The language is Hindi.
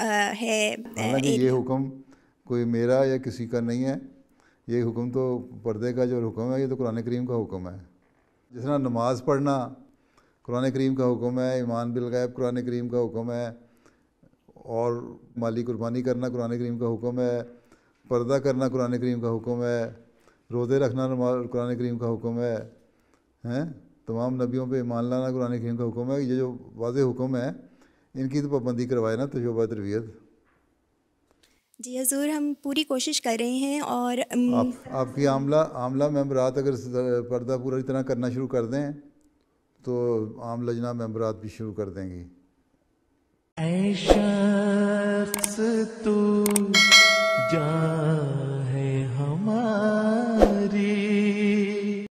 है ये हुक्म कोई मेरा या किसी का नहीं है ये हुक्म तो पर्दे का जो हुक्म है ये तो कुरान करीम का हुक्म है जिस तरह नमाज़ पढ़ना कुरान करीम का हुक्म है ईमान बिलगैब कुरान करीम का हुक्म है और माली कुर्बानी करना कुरान करीम का हुक्म है पर्दा करना कुरान करीम का हुक्म है रोज़े रखना कुरान करीम का हुक्म है हैं तमाम नबियों पे ईमान लाना कुरान करीम का हुक्म है ये जो वाज हुक्म है इनकी तो पाबंदी करवाए ना तजुबा तरबियत जी हजूर हम पूरी कोशिश कर रहे हैं और आप, आपकी आमला आमला मेम्बरात अगर पर्दा पूरा तरह करना शुरू कर दें तो आम लजना मेम्बरात भी शुरू कर देंगी ऐ तू जा